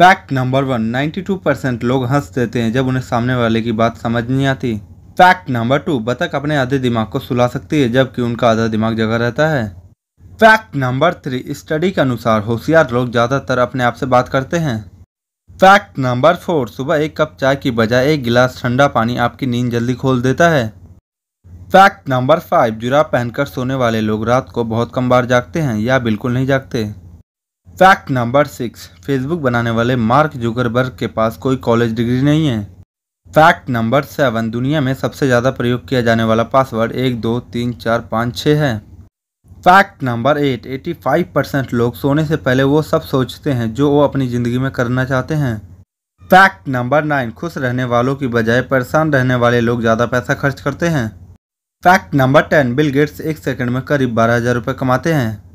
fact number one 92 percent लोग हंस देते हैं जब उन्हें सामने वाले की बात समझ नहीं आती फैक्ट नंबर टू बतख अपने आधे दिमाग को सुला सकती है जबकि उनका आधा दिमाग जगा रहता है फैक्ट नंबर थ्री स्टडी के अनुसार होशियार लोग ज़्यादातर अपने आप से बात करते हैं फैक्ट नंबर फोर सुबह एक कप चाय की बजाय एक गिलास ठंडा पानी आपकी नींद जल्दी खोल देता है फैक्ट नंबर फाइव जुराब पहनकर सोने वाले लोग रात को बहुत कम बार जागते हैं या बिल्कुल नहीं जागते फैक्ट नंबर सिक्स फेसबुक बनाने वाले मार्क जुकरबर्ग के पास कोई कॉलेज डिग्री नहीं है फैक्ट नंबर सेवन दुनिया में सबसे ज़्यादा प्रयोग किया जाने वाला पासवर्ड एक दो तीन चार पाँच छः है fact number eight eighty five percent लोग सोने से पहले वो सब सोचते हैं जो वो अपनी ज़िंदगी में करना चाहते हैं फैक्ट नंबर नाइन खुश रहने वालों की बजाय परेशान रहने वाले लोग ज़्यादा पैसा खर्च करते हैं fact number ten Bill Gates एक सेकंड में करीब बारह हज़ार रुपये कमाते हैं